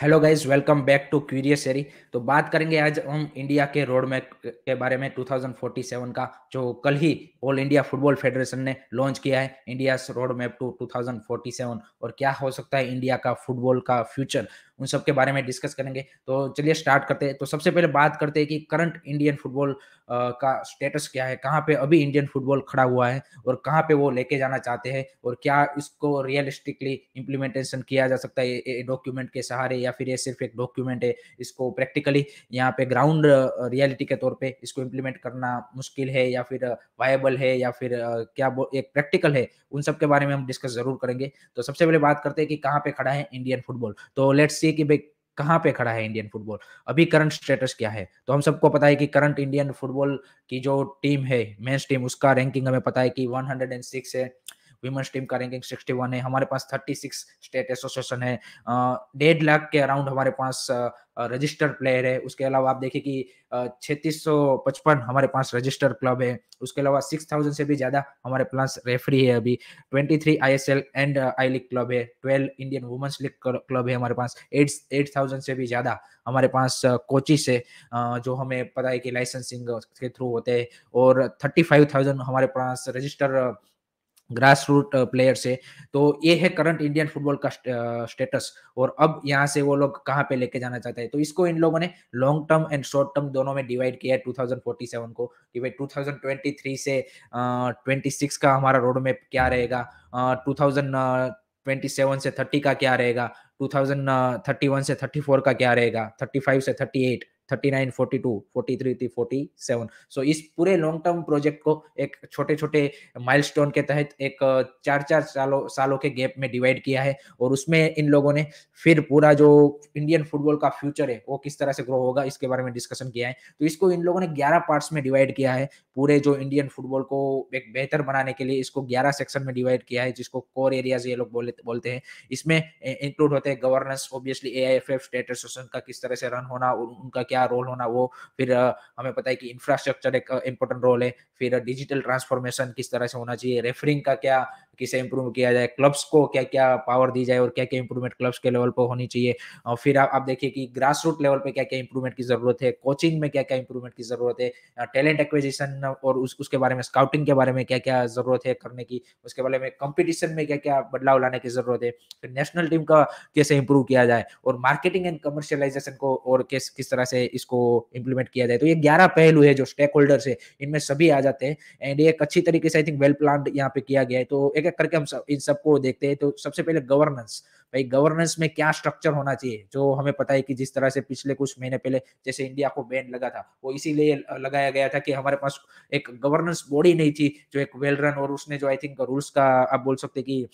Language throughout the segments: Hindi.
hello guys welcome back to curious एरी तो बात करेंगे आज हम इंडिया के रोड मैप के बारे में 2047 का जो कल ही ऑल इंडिया फुटबॉल फेडरेशन ने लॉन्च किया है इंडिया रोड मैप टू 2047 और क्या हो सकता है इंडिया का फुटबॉल का फ्यूचर उन सब के बारे में डिस्कस करेंगे तो चलिए स्टार्ट करते हैं तो सबसे पहले बात करते हैं कि करंट इंडियन फुटबॉल का स्टेटस क्या है कहाँ पे अभी इंडियन फुटबॉल खड़ा हुआ है और कहाँ पे वो लेके जाना चाहते हैं और क्या इसको रियलिस्टिकली इम्प्लीमेंटेशन किया जा सकता है डॉक्यूमेंट के सहारे या फिर ये सिर्फ एक डॉक्यूमेंट है इसको प्रैक्टिकली यहाँ पे ग्राउंड रियलिटी के तौर पर इसको इम्प्लीमेंट करना मुश्किल है या फिर वायबल है या फिर क्या एक प्रैक्टिकल है उन सब के बारे में हम डिस्कस जरूर करेंगे तो सबसे पहले बात करते हैं कि कहाँ पे खड़ा है इंडियन फुटबॉल तो लेट्स सी कि भाई कहाँ पे खड़ा है इंडियन फुटबॉल अभी करंट स्टेटस क्या है तो हम सबको पता है कि करंट इंडियन फुटबॉल की जो टीम है मेन्स टीम उसका रैंकिंग हमें पता है कि 106 है विमेंस टीम का रैंकिंग 61 है हमारे पास 36 स्टेट एसोसिएशन है डेढ़ लाख के अराउंड हमारे पास रजिस्टर प्लेयर है उसके अलावा आप देखें कि छत्तीस हमारे पास रजिस्टर क्लब है उसके अलावा 6000 से भी ज़्यादा हमारे पास रेफरी है अभी 23 ISL and I league club है 12 इंडियन वुमेंस लीग क्लब है हमारे पास 8 8000 से भी ज़्यादा हमारे पास कोचिस है जो हमें पता है कि लाइसेंसिंग के थ्रू होते हैं और थर्टी हमारे पास रजिस्टर ग्रास रूट प्लेयर से तो ये है करंट इंडियन फुटबॉल का स्टेटस uh, और अब यहाँ से वो लोग कहाँ पे लेके जाना चाहते हैं तो इसको इन लोगों ने long term and short term दोनों में डिवाइड किया है 2047 को कि भाई 2023 से ट्वेंटी uh, 26 का हमारा रोड मैप क्या रहेगा uh, 2027 uh, से 30 का क्या रहेगा 2031 से 34 का क्या रहेगा थर्टी से thirty thirty nine forty two forty three थी फोर्टी सेवन सो इस पूरे लॉन्ग टर्म प्रोजेक्ट को एक छोटे छोटे माइलस्टोन के तहत एक चार चार सालों सालों के गैप में डिवाइड किया है और उसमें इन लोगों ने फिर पूरा जो इंडियन फुटबॉल का फ्यूचर है वो किस तरह से ग्रो होगा इसके बारे में डिस्कशन किया है तो इसको इन लोगों ने ग्यारह पार्ट्स में डिवाइड किया है पूरे जो इंडियन फुटबॉल को एक बेहतर बनाने के लिए इसको ग्यारह सेक्शन में डिवाइड किया है जिसको कोर एरियाज ये लोग बोलते हैं इसमें इंक्लूड होते हैं governance obviously a state association का किस तरह से रन होना उनका क्या क्या रोल होना वो फिर हमें पता है कि इंफ्रास्ट्रक्चर एक इंपॉर्टेंट रोल है फिर डिजिटल ट्रांसफॉर्मेशन किस तरह से होना चाहिए रेफरिंग का क्या किसे इंप्रूव किया जाए क्लब्स को क्या क्या पावर दी जाए और क्या क्या इंप्रूवमेंट क्लब्स के लेवल पर होनी चाहिए और फिर आप, आप देखिए कि ग्रास रूट लेवल पर क्या क्या इंप्रूवमेंट की जरूरत है कोचिंग में क्या क्या इंप्रूवमेंट की जरूरत है टैलेंट एक्विजिशन और उस, उसके बारे में स्काउटिंग के बारे में क्या क्या जरूरत है करने की उसके बारे में कॉम्पिटिशन में क्या क्या बदलाव लाने की जरूरत है फिर नेशनल टीम का कैसे इंप्रूव किया जाए और मार्केटिंग एंड कमर्शियलाइजेशन को और किस किस तरह से इसको इंप्लीमेंट किया जाए तो ये ग्यारह पहलू है जो स्टेक होल्डर्स है इनमें सभी आ जाते हैं एंड एक अच्छी तरीके से आई थिंक वेल प्लान यहाँ पे किया गया है तो एक क्या करके हम सब इन सबको देखते हैं तो सबसे पहले गवर्नेंस भाई गवर्नेंस में क्या स्ट्रक्चर होना चाहिए जो हमें पता है कि जिस तरह से पिछले कुछ महीने पहले जैसे इंडिया को बैन लगा था वो इसीलिए लगाया गया था कि हमारे पास एक गवर्नेंस बॉडी नहीं थी जो एक वेल रन और उसने जो आई थिंक रूल्स का आप बोल सकते कि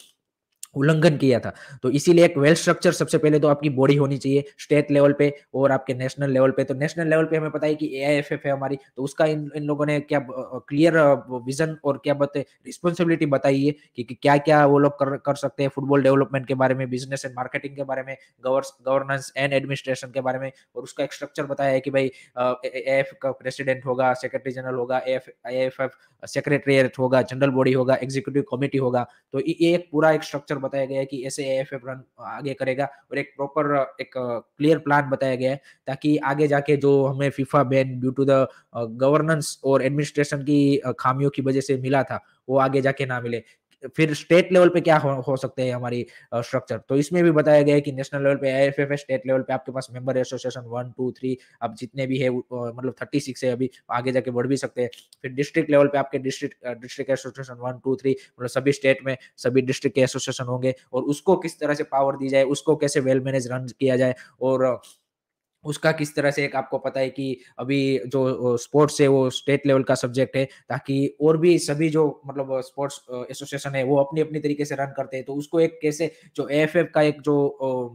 उल्लंघन किया था तो इसीलिए एक वेल स्ट्रक्चर सबसे पहले तो आपकी बॉडी होनी चाहिए स्टेट लेवल पे और आपके नेशनल लेवल पे तो नेशनल लेवल पे हमें पता है कि ए है हमारी तो उसका इन इन लोगों ने क्या क्लियर विजन और क्या बताए रिस्पॉन्सिबिलिटी बताई है कि, कि क्या क्या वो लोग कर, कर सकते हैं फुटबॉल डेवलपमेंट के बारे में बिजनेस एंड मार्केटिंग के बारे में गवर्नेंस एंड एडमिनिस्ट्रेशन के बारे में और उसका एक स्ट्रक्चर बताया है कि भाई ए का प्रेसिडेंट होगा सेक्रेटरी जनरल होगा एफ सेक्रेटरियट होगा जनरल बॉडी होगा एग्जीक्यूटिव कमेटी होगा तो ये एक पूरा एक स्ट्रक्चर बताया गया है कि ऐसे एफ रन आगे करेगा और एक प्रॉपर एक क्लियर प्लान बताया गया है ताकि आगे जाके जो हमें FIFA ban due to the governance और एडमिनिस्ट्रेशन की खामियों की वजह से मिला था वो आगे जाके ना मिले फिर स्टेट लेवल पे क्या हो, हो सकते हैं हमारी स्ट्रक्चर तो इसमें भी बताया गया है कि नेशनल लेवल पे आई स्टेट लेवल पे आपके पास member association one two three अब जितने भी है मतलब थर्टी सिक्स है अभी आगे जाके बढ़ भी सकते हैं फिर डिस्ट्रिक्ट लेवल पे आपके district district association one two three मतलब सभी स्टेट में सभी डिस्ट्रिक्ट के एसोसिएशन होंगे और उसको किस तरह से पावर दी जाए उसको कैसे वेल मैनेज रन किया जाए और उसका किस तरह से एक आपको पता है कि अभी जो स्पोर्ट्स है वो स्टेट लेवल का सब्जेक्ट है ताकि और भी सभी जो मतलब स्पोर्ट्स एसोसिएशन है वो अपनी अपनी तरीके से रन करते हैं तो उसको एक कैसे जो एफ का एक जो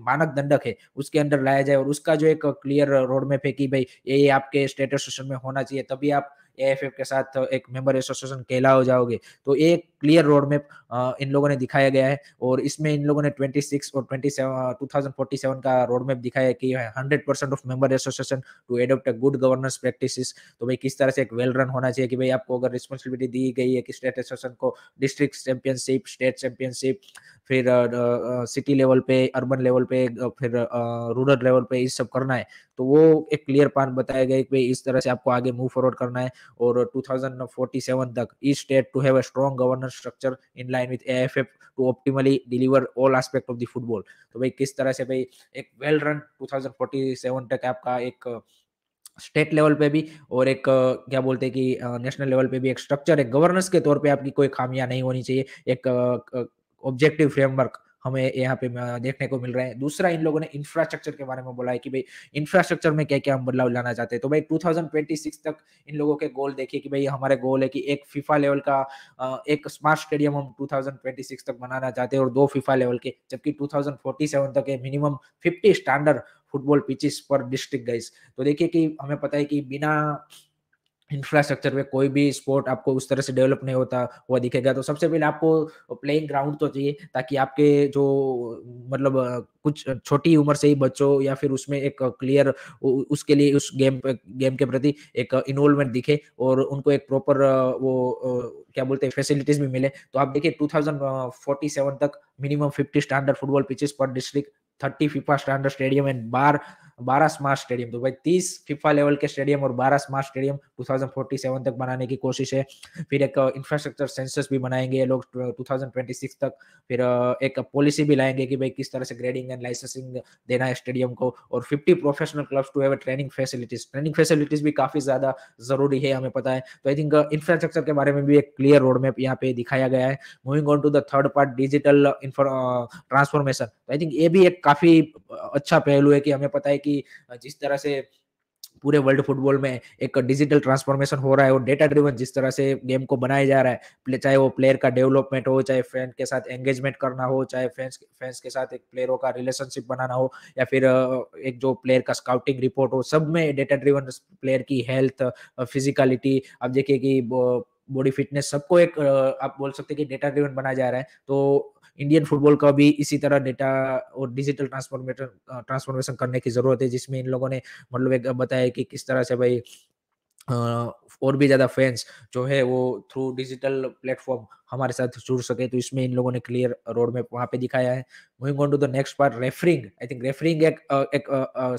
मानक दंडक है उसके अंदर लाया जाए और उसका जो एक क्लियर रोड मैप है कि भाई ये आपके स्टेट एसोसिएशन में होना चाहिए तभी आप एफ के साथ एक मेंबर एसोसिएशन कहलाओ जाओगे तो एक क्लियर रोड मैप इन लोगों ने दिखाया गया है और इसमें इन लोगों ने 26 और 27 2047 का रोड मैप दिखाया है कि hundred percent of member association to adopt good governance practice तो भाई किस तरह से एक वेल रन होना चाहिए कि भाई आपको अगर रिस्पॉन्सिबिलिटी दी गई है कि स्टेट एसोसिएशन को डिस्ट्रिक्ट चैंपियनशिप स्टेट चैंपियनशिप फिर सिटी लेवल पे अर्बन लेवल पे फिर रूरल लेवल पे ये सब करना है तो वो एक क्लियर पान बताया गया कि इस तरह से आपको आगे मूव फॉरवर्ड करना है और 2047 तक ई state to have a strong governance owner structure in line with A to optimally deliver all aspect of the football तो भाई किस तरह से भाई एक वेल रन टू 2047 तक आपका एक स्टेट uh, लेवल पे भी और एक uh, क्या बोलते हैं कि नेशनल uh, लेवल पे भी एक स्ट्रक्चर एक गवर्नेंस के तौर पे आपकी कोई खामियां नहीं होनी चाहिए एक ऑब्जेक्टिव फ्रेमवर्क हमें यहाँ पे देखने को मिल रहा है दूसरा इन लोगों ने इंफ्रास्ट्रक्चर के बारे में बोला है कि भाई इंफ्रास्ट्रक्चर में क्या क्या हम बदलाव लाना चाहते हैं तो भाई 2026 तक इन लोगों के गोल देखिए कि भाई हमारे गोल है कि एक फीफा लेवल का एक स्मार्ट स्टेडियम हम 2026 तक बनाना चाहते हैं और दो फीफा लेवल के जबकि 2047 तक है मिनिमम 50 स्टैंडर्ड फुटबॉल पिचिस पर डिस्ट्रिक्ट गाइस तो देखिए कि हमें पता है कि बिना इंफ्रास्ट्रक्चर में कोई भी स्पोर्ट आपको उस तरह से डेवलप नहीं होता हुआ दिखेगा तो सबसे पहले आपको प्लेइंग ग्राउंड तो चाहिए ताकि आपके जो मतलब कुछ छोटी उम्र से ही बच्चों या फिर उसमें एक क्लियर उसके लिए उस गेम गेम के प्रति एक इन्वॉल्वमेंट दिखे और उनको एक प्रॉपर वो क्या बोलते हैं फैसिलिटीज भी मिले तो आप देखिए टू तक minimum fifty standard football pitches पर district thirty FIFA standard stadium and बार बारह स्मार्ट स्टेडियम तो भाई तीस फिफा लेवल के स्टेडियम और बारह स्मार्ट स्टेडियम 2047 तक बनाने की कोशिश है फिर एक इंफ्रास्ट्रक्चर uh, सेंसस भी बनाएंगे लोग टू uh, तक फिर uh, एक पॉलिसी भी लाएंगे कि भाई किस तरह से ग्रेडिंग एंड लाइसेंसिंग देना है स्टेडियम को और fifty professional clubs to have training facilities training facilities भी काफी ज्यादा जरूरी है हमें पता है तो आई थिंक इंफ्रास्ट्रक्चर के बारे में भी एक क्लियर रोड मैप यहाँ पे दिखाया गया है moving on to the third part digital transformation I think ये भी एक काफी अच्छा पहलू है कि हमें पता है कि जिस तरह से पूरे वर्ल्ड फुटबॉल में एक डिजिटल ट्रांसफॉर्मेशन हो रहा है और डेटा ड्रिवन जिस तरह से गेम को बनाया जा रहा है चाहे वो प्लेयर का डेवलपमेंट हो चाहे फैन के साथ एंगेजमेंट करना हो चाहे फैंस फैंस के साथ एक प्लेयरों का रिलेशनशिप बनाना हो या फिर एक जो प्लेयर का स्काउटिंग रिपोर्ट हो सब में डेटा ड्रिवन प्लेयर की हेल्थ फिजिकलिटी अब देखिए कि बॉडी फिटनेस सबको एक आप बोल सकते हैं कि डेटा ड्रिवन बनाया जा रहा है तो इंडियन फुटबॉल का भी इसी तरह डेटा और डिजिटल ट्रांसफॉर्मेशन ट्रांसफॉर्मेशन करने की जरूरत है जिसमें इन लोगों ने मतलब एक बताया कि किस तरह से भाई और भी ज़्यादा फैंस जो है वो थ्रू डिजिटल प्लेटफॉर्म हमारे साथ जुड़ सके तो इसमें इन लोगों ने क्लियर रोड मैप वहाँ पे दिखाया है moving on to the next part refereeing I think refereeing एक एक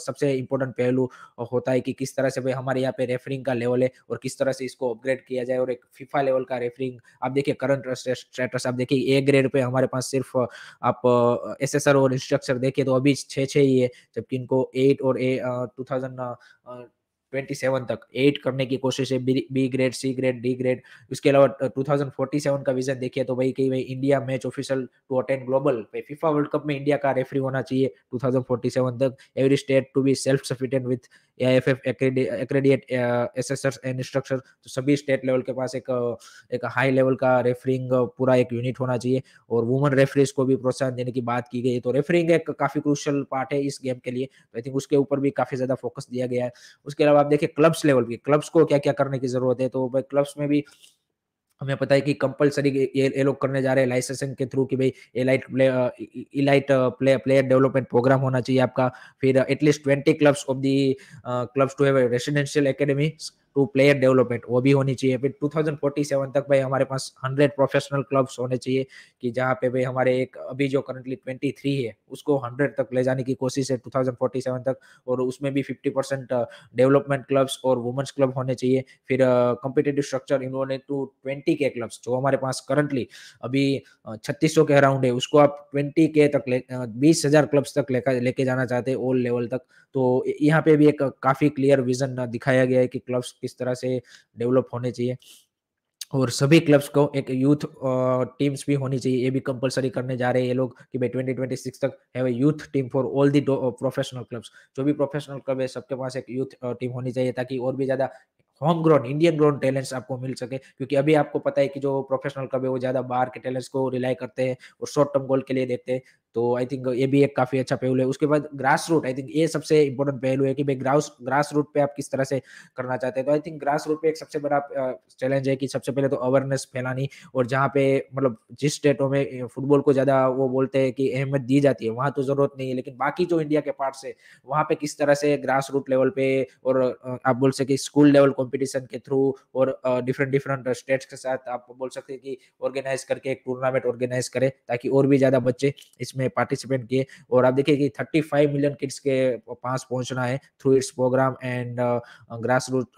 सबसे इंपॉर्टेंट पहलू होता है कि किस तरह से भाई हमारे यहाँ पे रेफरिंग का लेवल है और किस तरह से इसको अपग्रेड किया जाए और एक फीफा लेवल का रेफरिंग आप देखिए करंट स्टेटस आप देखिए ए ग्रेड पे हमारे पास सिर्फ आप एस एस आर और इंस्ट्रक्चर देखिए तो अभी छः छः ही है जबकि इनको एट और ए टू थाउजेंड 27 तक एट करने की कोशिश है B grade C grade D grade उसके अलावा टू 2047 का विजन देखिए तो भाई कहीं भाई India match official to attend global भाई फीफा वर्ल्ड कप में इंडिया का रेफरी होना चाहिए 2047 तक every state to be self sufficient with F F accredited assessors and structure तो सभी स्टेट लेवल के पास एक एक हाई लेवल का रेफरिंग पूरा एक यूनिट होना चाहिए और वुमन रेफरीज को भी प्रोत्साहन देने की बात की गई तो रेफरिंग एक काफी क्रूशल पार्ट है इस गेम के लिए तो आई थिंक उसके ऊपर भी काफी ज्यादा फोकस दिया गया है उसके अलावा आप देखिए क्लब्स लेवल पे क्लब्स को क्या क्या करने की जरूरत है तो भाई क्लब्स में भी हमें पता है कि कंपलसरी ये, ये लोग करने जा रहे हैं लाइसेंसिंग के थ्रू कि भाई elite play elite play player development program होना चाहिए आपका फिर at least twenty clubs of the clubs to have residential academy to player development वो भी होनी चाहिए फिर 2047 तक भाई हमारे पास 100 प्रोफेशनल क्लब्स होने चाहिए कि जहाँ पे भाई हमारे एक अभी जो करंटली 23 है उसको 100 तक ले जाने की कोशिश है 2047 तक और उसमें भी 50 परसेंट डेवलपमेंट क्लब्स और वुमेंस क्लब होने चाहिए फिर कम्पिटेटिव स्ट्रक्चर इन्होंने टू तो ट्वेंटी के क्लब्स जो हमारे पास करंटली अभी छत्तीस के अराउंड है उसको आप ट्वेंटी के तक बीस हजार क्लब्स तक लेकर लेके जाना चाहते हैं ओल्ड लेवल तक तो यहाँ पे भी एक काफी क्लियर विजन दिखाया गया है कि क्लब्स किस तरह से डेवलप होने चाहिए और सभी क्लब्स को एक यूथ टीम्स भी होनी चाहिए ये भी कंपलसरी करने जा रहे हैं ये लोग कि भाई 2026 तक have a youth team for all the professional clubs जो भी प्रोफेशनल क्लब है सबके पास एक यूथ टीम होनी चाहिए ताकि और भी ज़्यादा home grown Indian grown talents आपको मिल सके क्योंकि अभी आपको पता है कि जो प्रोफेशनल क्लब है वो ज़्यादा बाहर के टैलेंट्स को रिलाई करते हैं और शॉर्ट टर्म गोल के लिए देखते हैं तो आई थिंक ये भी एक काफी अच्छा पहलू है उसके बाद ग्रास रूट आई थिंक ये सबसे इंपॉर्टेंट पहलू है कि भाई ग्रास ग्रास रूट पे आप किस तरह से करना चाहते हैं तो आई थिंक ग्रास रूट पे एक सबसे बड़ा चैलेंज है कि सबसे पहले तो अवेयरनेस फैलानी और जहाँ पे मतलब जिस स्टेटों में फुटबॉल को ज्यादा वो बोलते हैं कि अहमियत दी जाती है वहाँ तो जरूरत नहीं है लेकिन बाकी जो इंडिया के पार्ट है वहाँ पे किस तरह से ग्रास रूट लेवल पे और आप बोल सके स्कूल लेवल कॉम्पिटिशन के थ्रू और डिफरेंट डिफरेंट स्टेट्स के साथ आप बोल सकते कि ऑर्गेनाइज करके एक टूर्नामेंट ऑर्गेनाइज करें ताकि और भी ज्यादा बच्चे इसमें इसमें पार्टिसिपेट किए और आप देखिए कि 35 मिलियन किड्स के पास पहुंचना है through its program and grass root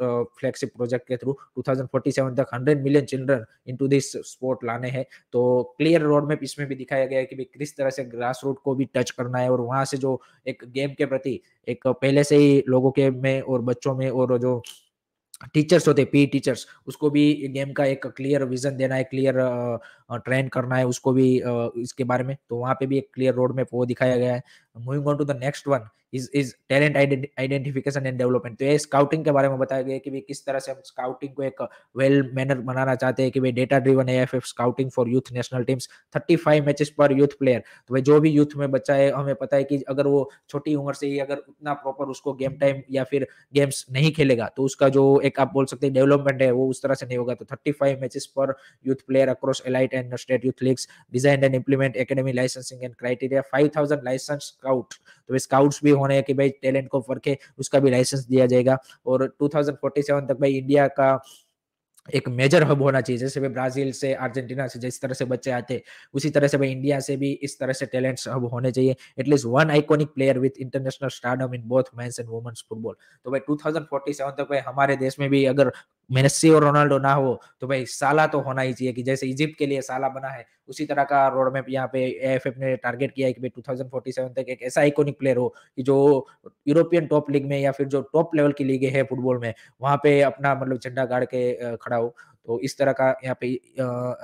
flagship project के थ्रू 2047 तक 100 million children into this sport लाने हैं तो क्लियर रोड मैप इसमें भी दिखाया गया है कि किस तरह से ग्रास रूट को भी टच करना है और वहां से जो एक गेम के प्रति एक पहले से ही लोगों के में और बच्चों में और जो टीचर्स होते पी टीचर्स उसको भी गेम का एक क्लियर विजन देना है क्लियर ट्रेन करना है उसको भी इसके बारे में तो वहाँ पे भी एक क्लियर रोड मैप वो दिखाया गया है moving on to the next one is is talent identification and development तो ये स्काउटिंग के बारे में बताया गया कि भाई किस तरह से हम स्काउटिंग को एक वेल मैनर बनाना चाहते हैं कि भाई data driven F scouting for youth national teams thirty five matches पर यूथ प्लेयर तो भाई जो भी यूथ में बच्चा है हमें पता है कि अगर वो छोटी उम्र से ही अगर उतना प्रॉपर उसको गेम टाइम या फिर गेम्स नहीं खेलेगा तो उसका जो एक आप बोल सकते हैं डेवलपमेंट है वो उस तरह से नहीं होगा तो थर्टी फाइव मैचेस पर youth player across elite and state youth leagues design and implement academy licensing and criteria five thousand license scout तो स्काउट्स भी होने हैं कि भाई टैलेंट को परखे उसका भी लाइसेंस दिया जाएगा और 2047 तक भाई इंडिया का एक मेजर हब होना चाहिए जैसे भाई ब्राजील से अर्जेंटीना से जिस तरह से बच्चे आते उसी तरह से भाई इंडिया से भी इस तरह से टैलेंट्स हब होने चाहिए at least one iconic player with international stardom in both men's and women's football तो भाई 2047 तक भाई हमारे देश में भी अगर मेनसी और रोनाल्डो ना हो तो भाई साला तो होना ही चाहिए कि जैसे इजिप्ट के लिए साला बना है उसी तरह का रोड मैप यहाँ पे एफ ने टारगेट किया है कि भाई 2047 तक एक ऐसा आइकोनिक प्लेयर हो कि जो यूरोपियन टॉप लीग में या फिर जो टॉप लेवल की लीग है फुटबॉल में वहां पे अपना मतलब झंडा गाड़ के खड़ा हो तो इस तरह का यहाँ पे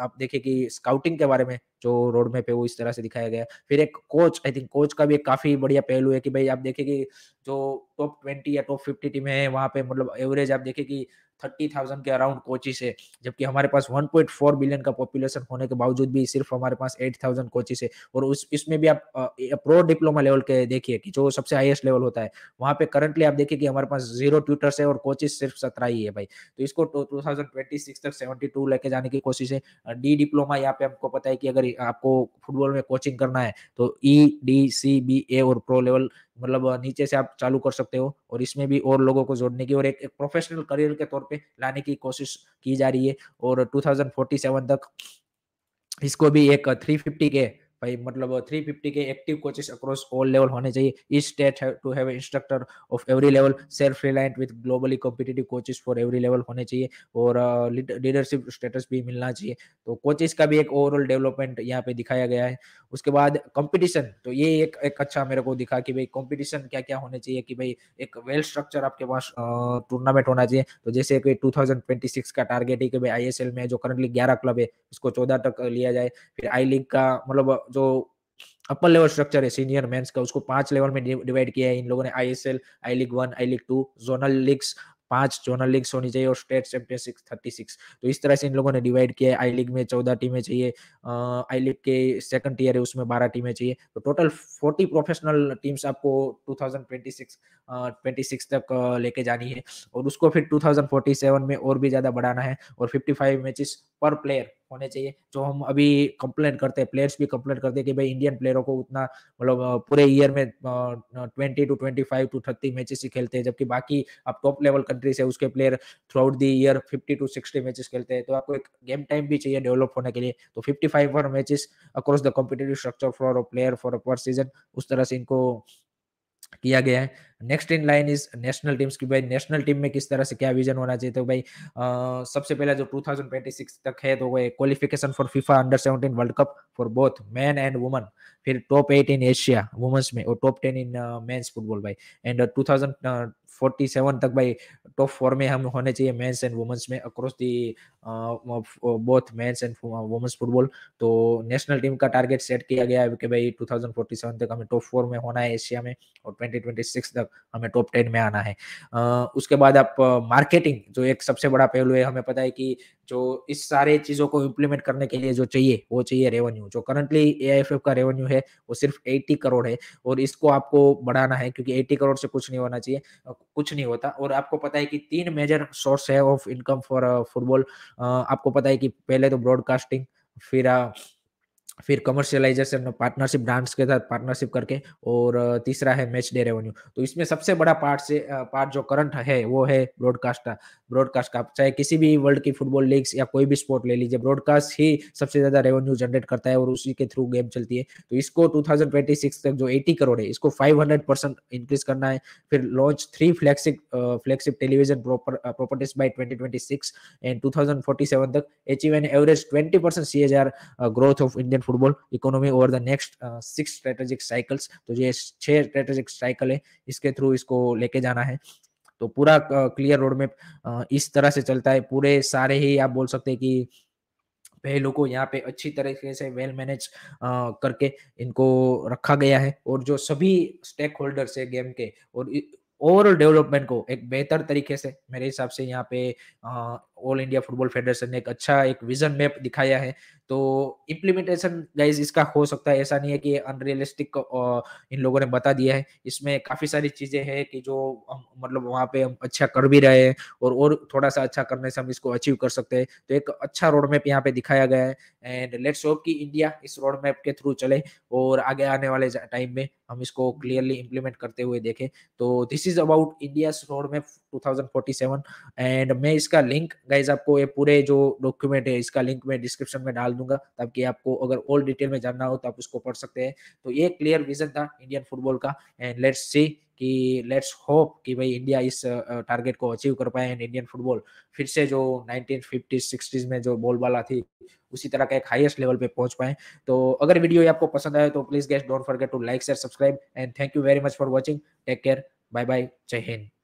आप देखिए कि स्काउटिंग के बारे में जो रोड मैप है वो इस तरह से दिखाया गया फिर एक कोच आई थिंक कोच का भी एक काफी बढ़िया पहलू है कि भाई आप देखिए कि जो टॉप ट्वेंटी या टॉप फिफ्टी टीम है वहाँ पे मतलब एवरेज आप देखिए कि थर्टी थाउजेंड के अराउंड कोचिस है जबकि हमारे पास वन पॉइंट फोर बिलियन का पॉपुलेशन होने के बावजूद भी सिर्फ हमारे पास एट थाउजेंड कोचिस है और उस इसमें भी आप प्रो डिप्लोमा लेवल के देखिए कि जो सबसे हाईएस्ट लेवल होता है वहाँ पे करंटली आप देखिए कि हमारे पास जीरो ट्यूटर्स है और कोचिस सिर्फ सत्रह ही है भाई तो इसको टू थाउजेंड ट्वेंटी सिक्स तक सेवेंटी टू लेके जाने की कोशिश है डी डिप्लोमा यहाँ पे आपको पता है कि अगर आपको फुटबॉल में कोचिंग करना है तो ई डी सी बी ए और प्रो लेवल मतलब नीचे से आप चालू कर सकते हो और इसमें भी और लोगों को जोड़ने की और एक, एक प्रोफेशनल करियर के तौर पे लाने की कोशिश की जा रही है और 2047 तक इसको भी एक 350 के भाई मतलब 350 के active coaches across all level होने चाहिए each state to have instructor of every level self reliant with globally competitive coaches for every level होने चाहिए और लीडरशिप uh, स्टेटस भी मिलना चाहिए तो कोचेस का भी एक ओवरऑल डेवलपमेंट यहाँ पे दिखाया गया है उसके बाद कॉम्पिटिशन तो ये एक एक अच्छा मेरे को दिखा कि भाई कॉम्पिटिशन क्या क्या होने चाहिए कि भाई एक वेल स्ट्रक्चर आपके पास टूर्नामेंट होना चाहिए तो जैसे कि टू का टारगेट है कि भाई आई में जो करंटली ग्यारह क्लब है उसको चौदह तक लिया जाए फिर आई लीग का मतलब जो अपर लेवल स्ट्रक्चर है सीनियर मेंस का उसको पांच लेवल में डिवाइड किया है इन लोगों ने I S L I league one I league two zonal leagues पांच जोनल लीग्स होनी चाहिए और स्टेट चैंपियनशिप थर्टी सिक्स तो इस तरह से इन लोगों ने डिवाइड किया है आई लीग में चौदह टीमें चाहिए आई लीग के सेकंड ईयर है उसमें बारह टीमें चाहिए तो टोटल फोर्टी प्रोफेशनल टीम्स आपको two thousand twenty six twenty six तक लेके जानी है और उसको फिर टू थाउजेंड फोर्टी सेवन में और भी ज़्यादा बढ़ाना है और फिफ्टी फाइव मैचेस पर प्लेयर होने चाहिए जो हम अभी कंप्लेंट करते हैं प्लेयर्स भी कंप्लेंट करते हैं कि भाई इंडियन प्लेयरों को उतना मतलब पूरे ईयर में twenty to twenty five to thirty matches ही खेलते हैं जबकि बाकी आप टॉप लेवल कंट्रीज है उसके player throughout the year fifty to sixty matches खेलते हैं तो आपको एक गेम टाइम भी चाहिए डेवलप होने के लिए तो fifty five per matches across the competitive structure for a player for a per season उस तरह से इनको किया गया है next in line is national teams की भाई नेशनल टीम में किस तरह से क्या विजन होना चाहिए तो भाई आ, सबसे पहला जो 2026 तक है तो वह qualification for FIFA under 17 world cup for both men and women फिर top eight in Asia women's में और top ten in men's football भाई and two thousand forty seven तक भाई टॉप फोर में हम होने चाहिए मेंस एंड वुमेन्स में across the both men's and women's football तो नेशनल टीम का टारगेट सेट किया गया है कि भाई 2047 तक हमें टॉप फोर में होना है एशिया में और 2026 तक तक हमें टॉप टेन में आना है उसके बाद आप मार्केटिंग जो एक सबसे बड़ा पहलू है हमें पता है कि जो इस सारे चीज़ों को इम्प्लीमेंट करने के लिए जो चाहिए वो चाहिए रेवेन्यू जो करंटली ए का रेवेन्यू है वो सिर्फ एट्टी करोड़ है और इसको आपको बढ़ाना है क्योंकि एट्टी करोड़ से कुछ नहीं होना चाहिए कुछ नहीं होता और आपको पता है कि तीन मेजर सोर्स है ऑफ इनकम फॉर फुटबॉल आपको पता है कि पहले तो ब्रॉडकास्टिंग फिर फिर कमर्शियलाइजेशन पार्टनरशिप ब्रांड्स के साथ पार्टनरशिप करके और तीसरा है मैच डे रेवेन्यू तो इसमें सबसे बड़ा पार्ट से पार्ट जो करंट है वो है ब्रॉडकास्ट का ब्रॉडकास्ट का चाहे किसी भी वर्ल्ड की फुटबॉल लीग्स या कोई भी स्पोर्ट ले लीजिए ब्रॉडकास्ट ही सबसे ज्यादा रेवेन्यू जनरेट करता है और उसी के थ्रू गेम चलती है तो इसको टू तक जो एटी करोड़ है इसको फाइव परसेंट इंक्रीज करना है फिर launch three flagship flagship television properties by twenty and two तक achieve an average twenty percent growth of Indian football economy over the next six strategic cycles तो ये छह स्ट्रेटेजिक साइकिल है इसके थ्रू इसको लेके जाना है तो पूरा क्लियर रोड मैप इस तरह से चलता है पूरे सारे ही आप बोल सकते हैं कि पहलू को यहाँ पे अच्छी तरीके से वेल मैनेज uh, करके इनको रखा गया है और जो सभी स्टेक होल्डर्स है गेम के और ओवरऑल डेवलपमेंट को एक बेहतर तरीके से मेरे हिसाब से यहाँ पे uh, all India football federation ने एक अच्छा एक विजन मैप दिखाया है तो इम्प्लीमेंटेशन गाइज इसका हो सकता है ऐसा नहीं है कि अनरियलिस्टिक इन लोगों ने बता दिया है इसमें काफ़ी सारी चीज़ें हैं कि जो हम मतलब वहाँ पे हम अच्छा कर भी रहे हैं और और थोड़ा सा अच्छा करने से हम इसको अचीव कर सकते हैं तो एक अच्छा रोड मैप यहाँ पे दिखाया गया है एंड लेट्स होप कि इंडिया इस रोड मैप के थ्रू चले और आगे आने वाले टाइम में हम इसको क्लियरली इंप्लीमेंट करते हुए देखें तो this is about India road map two and मैं इसका लिंक गाइज आपको ये पूरे जो डॉक्यूमेंट है इसका लिंक मैं डिस्क्रिप्शन में डाल दूंगा ताकि आपको अगर ऑल डिटेल में जानना हो तो आप उसको पढ़ सकते हैं तो ये क्लियर विजन था इंडियन फुटबॉल का एंड लेट्स सी कि लेट्स होप कि भाई इंडिया इस टारगेट को अचीव कर पाए एंड इंडियन फुटबॉल फिर से जो नाइनटीन 60s में जो बॉल वाला थी उसी तरह का एक हाईएस्ट लेवल पे पहुंच पाए तो अगर वीडियो ये आपको पसंद आए तो please guys don't forget to like share subscribe and thank you very much for watching take care bye bye जय हिंद